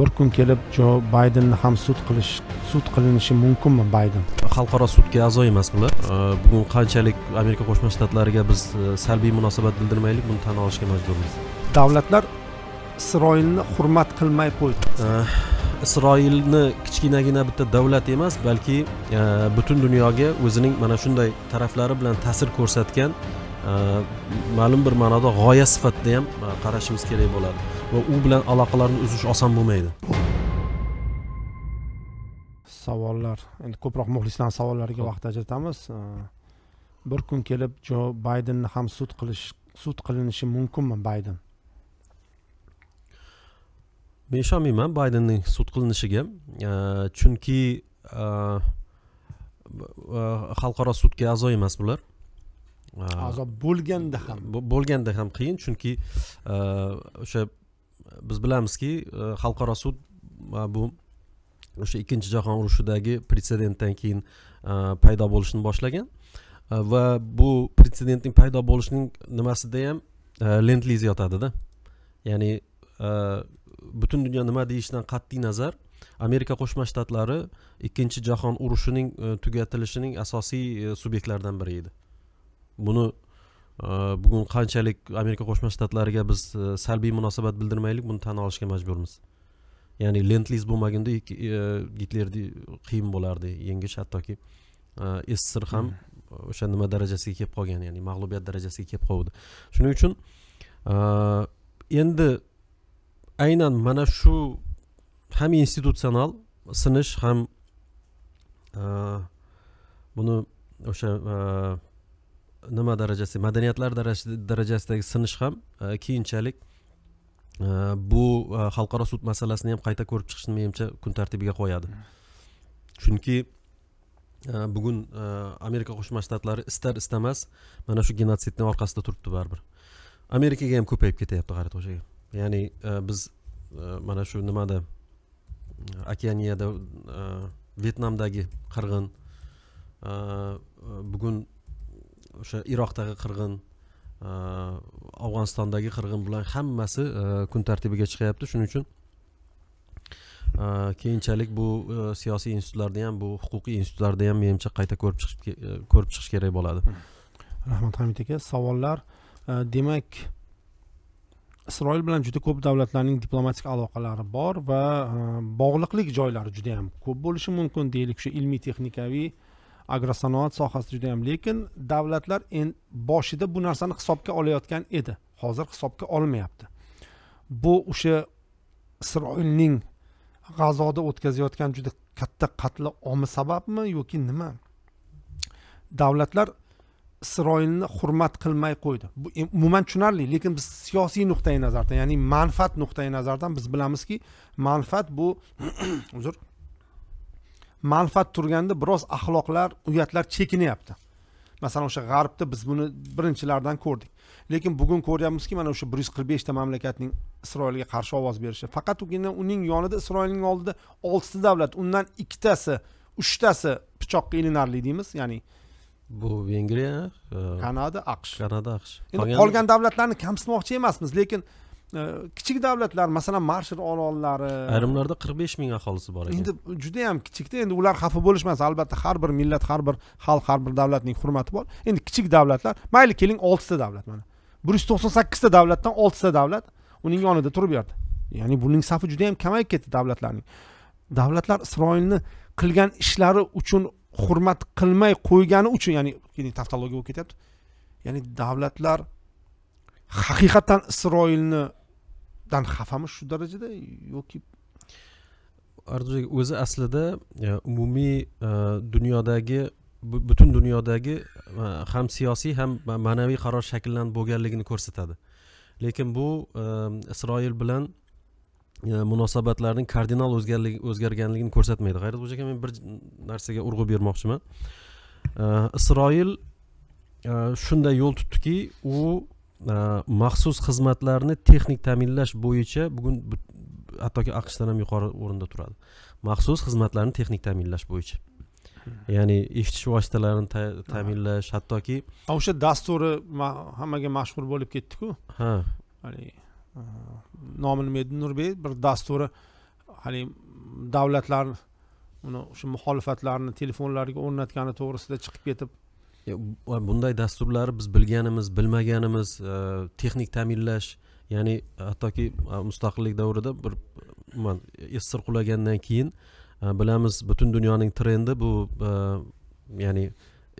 bir kun kelib jo baydenni ham sud qilish sud qilinishi mumkinmi bayden xalqaro sudga a'zo emas bular bugun qanchalik amerika qo'shma shtatlariga biz e, salbiy munosabat bildirmaylik buni tan olishga majburmiz davlatlar isroilni hurmat qilmay qo'ydi isroilni kichkinagina bitta davlat emas balki e, butun dunyoga o'zining mana shunday taraflari bilan ta'sir ko'rsatgan e, ma'lum bir ma'noda g'oya sifatida ham qarashimiz kerak bo'ladi va u bilan aloqalarni uzish oson bo'lmaydi savollar endi ko'proq muxlislarni savollariga vaqt ajratamiz bir kun kelib jo baydenni ham sud qilish sud qilinishi mumkinmi bayden men ishonmayman baydenning sud qilinishiga chunki xalqaro sudga a'zo emas bular a'zo bo'lganda ham bo'lganda ham qiyin chunki o'sha biz bilamizki e, xalqaro sud e, bu o'sha ikkinchi jahon urushidagi pretsedentdan keyin e, paydo bo'lishni boshlagan va bu pretsedentning paydo bo'lishining nimasida ham lend yotadida ya'ni butun dunyo nima deyishidan qat'iy nazar amerika qo'shma shtatlari ikkinchi jahon urushining tugatilishining asosiy subyektlaridan biri edi buni bugun qanchalik amerika qo'shma shtatlariga biz e, salbiy munosabat bildirmaylik buni tan olishga majburmiz ya'ni lend bo'lmaganda e, gitlerni qiyin bo'lardi yengish hattoki sssr ham hmm. o'sha nima darajasiga kelib qolgan ya'ni mag'lubiyat darajasiga kelib qoldi shuning uchun e, endi aynan mana shu ham institutsional sinish ham buni o'sha nima darajasi madaniyatlar darajasidagi sinish ham e, keyinchalik e, bu e, xalqaro sud masalasini ham qayta ko'rib chiqishni menimcha kun tartibiga qo'yadi chunki bugun amerika qo'shma shtatlari istar istamas mana shu genotsidni orqasida turibdi baribir amerikaga ham ko'payib ketyapti qarata o'sha ya'ni biz mana shu nimada okeaniyada vyetnamdagi qirg'in bugun o'sha iroqdagi qirg'in e, afg'onistondagi qirg'in bular hammasi e, kun tartibiga chiqyapti shuning uchun e, keyinchalik bu siyosiy institutlarda ham bu huquqiy institutlarda ham menimcha qayta ko'rib chiqish ko'rib chiqish kerak bo'ladi hmm. rahmat hamid aka savollar demak isroil bilan juda ko'p davlatlarning diplomatik aloqalari bor va bog'liqlik joylari juda yam ko'p bo'lishi mumkin deylik o'sha ilmiy texnikaviy agrosanoat sohasi juda yam lekin davlatlar boshida bu narsani hisobga olayotgan edi hozir hisobga olmayapti bu o'sha isroilning g'azoda o'tkazayotgan juda katta qatli omi sababmi yoki nima davlatlar isroilni hurmat qilmay qo'ydi bu umuman tushunarli lekin biz siyosiy nuqtai nazardan ya'ni manfaat nuqtai nazardan biz bilamizki manfaat bu uzr manfaat turganda biroz axloqlar uyatlar chekinyapti masalan o'sha g'arbda biz buni birinchilardan ko'rdik lekin bugun ko'ryapmizki mana o'sha bir yuz qirq beshta mamlakatning isroilga qarshi ovoz berishi faqatgina uning yonida isroilning oldida oltita davlat undan ikkitasi uchtasi pichoqqa ilinarli deymiz ya'ni bu vengriya e, kanada aqsh kanada aqsh endi qolgan davlatlarni kamsitmoqchi emasmiz lekin kichik davlatlar masalan marshal orollari ayrimlarda qirq besh ming aholisi bor ekan endi judayam kichikda endi ular xafa bo'lishmas albatta har bir millat har bir xalq har bir davlatning hurmati bor endi kichik davlatlar mayli keling oltita davlat mana bir yuz to'qson sakkizta davlatdan oltita davlat uning yonida turaverdi ya'ni buning safi judayam kamayib ketdi davlatlarning davlatlar isroilni qilgan ishlari uchun hurmat qilmay qo'ygani uchun ya'ni taftologiya bo'lib ketyapti ya'ni davlatlar haqiqatdan isroilni dan xafami shu darajada yoki arzu o'zi aslida e, umumiy e, dunyodagi butun dunyodagi e, ham siyosiy ham ma'naviy qaror shakllanib bo'lganligini ko'rsatadi lekin bu isroil bilan munosabatlarning kardinal o'zgarganligini ko'rsatmaydi g'ayrat xo'ja aka men bir narsaga urg'u bermoqchiman isroil shunday yo'l tutdiki u maxsus xizmatlarni texnik ta'minlash bo'yicha bugun hattoki aqshdan ham yuqori o'rinda turadi maxsus xizmatlarni texnik ta'minlash bo'yicha ya'ni eshitish vositalarini ta'minlash hattoki o'sha dasturi hammaga mashhur bo'lib ketdiku ha haligi e, nomini nima edi nurbek bir dasturi haligi davlatlar uni o'sha muxolifatlarni telefonlariga o'rnatgani to'g'risida chiqib ketib bunday dasturlar biz bilganimiz bilmaganimiz e, texnik ta'minlash ya'ni e, hattoki e, mustaqillik davrida bir umuman issir qulagandan keyin bilamiz butun dunyoning trendi bu ya'ni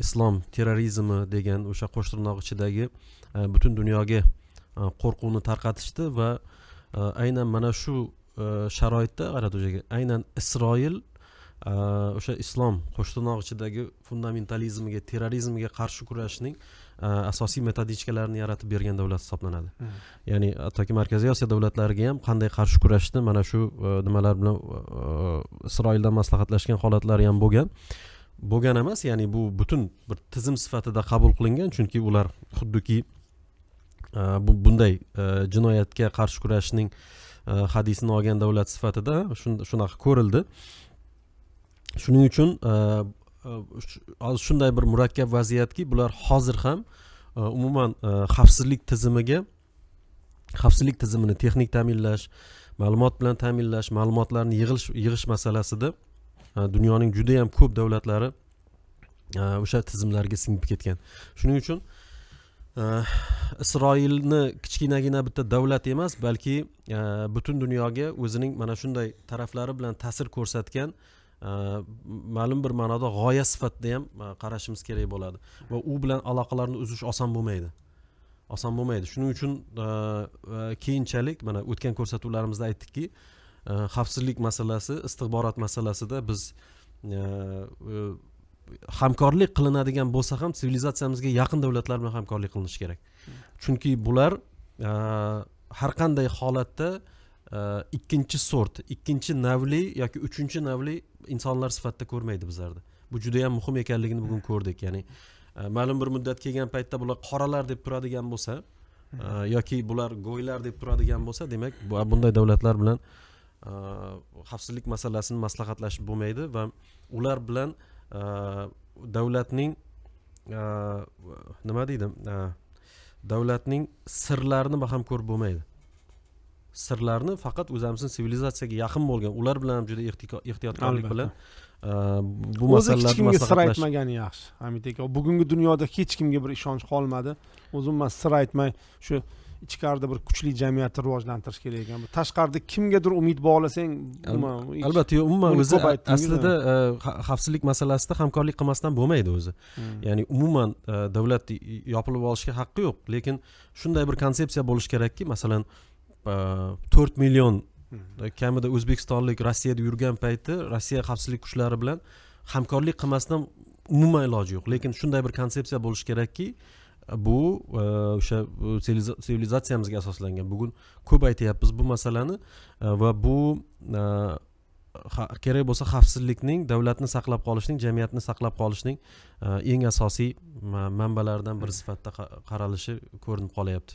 islom terrorizmi degan o'sha qo'shtirnoq ichidagi butun dunyoga qo'rquvni tarqatishdi va aynan mana shu sharoitda g'alati aynan isroil Э, o'sha islom qo'shtirnoq ichidagi fundamentalizmga terrorizmga qarshi kurashning э, asosiy metodichkalarini yaratib bergan davlat hisoblanadi ya'ni hattoki markaziy osiyo davlatlariga ham qanday qarshi kurashni mana shu э, nimalar bilan isroildan maslahatlashgan holatlari ham bo'lgan bo'lgan emas ya'ni bu butun bir tizim sifatida qabul qilingan chunki ular xuddiki bunday jinoyatga qarshi kurashning hadisini olgan davlat sifatida shunaqa ko'rildi shuning uchun e, e, hozir shunday bir murakkab vaziyatki bular hozir ham e, umuman xavfsizlik tizimiga xavfsizlik tizimini texnik ta'minlash ma'lumot bilan ta'minlash ma'lumotlarni yig'ilish yig'ish masalasida dunyoning judayam ko'p davlatlari o'sha tizimlarga singib ketgan shuning uchun isroilni kichkinagina bitta davlat emas balki butun dunyoga o'zining mana shunday taraflari bilan ta'sir ko'rsatgan Э, ma'lum bir ma'noda g'oya sifatida ham e, qarashimiz kerak bo'ladi va u bilan aloqalarni uzish oson bo'lmaydi oson bo'lmaydi shuning uchun e, e, keyinchalik mana o'tgan ko'rsatuvlarimizda aytdikki xavfsizlik masalasi istixborot masalasida biz hamkorlik qilinadigan bo'lsa ham sivilizatsiyamizga yaqin davlatlar bilan hamkorlik qilinishi kerak chunki bular har qanday holatda ikkinchi sort ikkinchi navli yoki uchinchi navli insonlar sifatida ko'rmaydi bizlarni bu juda yam muhim ekanligini bugun ko'rdik ya'ni e, ma'lum bir muddat kelgan paytda bular qoralar deb turadigan bo'lsa e, yoki bular go'ylar deb turadigan bo'lsa demak bunday davlatlar bilan e, xavfsizlik masalasini maslahatlashib bo'lmaydi va ular bilan davlatning nima deydi davlatning sirlarini baham ko'rib bo'lmaydi sirlarni faqat o'zimizni sivilizatsiyaga yaqin bo'lgan ular bilan ham juda ehtiyotkorlik bilan bu masalalarni hech kimga sir aytmagani yaxshi hamid aka bugungi dunyoda hech kimga bir ishonch qolmadi o'zi umuman sir aytmay shu ichkarida bir kuchli jamiyatni rivojlantirish kerak ekan tashqarida kimgadir umid bog'lasang albatta yo'q umuman o'zi aslida e, xavfsizlik masalasida hamkorlik qilmasdan bo'lmaydi o'zi hmm. ya'ni umuman e, davlat yopilib olishga haqqi yo'q lekin shunday bir konsepsiya bo'lishi kerakki masalan Э, to'rt million kamida o'zbekistonlik rossiyada yurgan payti rossiya xavfsizlik kuchlari bilan hamkorlik qilmasdan umuman iloji yo'q lekin shunday bir konsepsiya bo'lishi kerakki bu e, o'sha sivilizatsiyamizga asoslangan bugun ko'p aytyapmiz bu masalani e, va bu e, kerak bo'lsa xavfsizlikning davlatni saqlab qolishning jamiyatni saqlab qolishning eng asosiy manbalaridan biri sifatida qaralishi ko'rinib qolyapti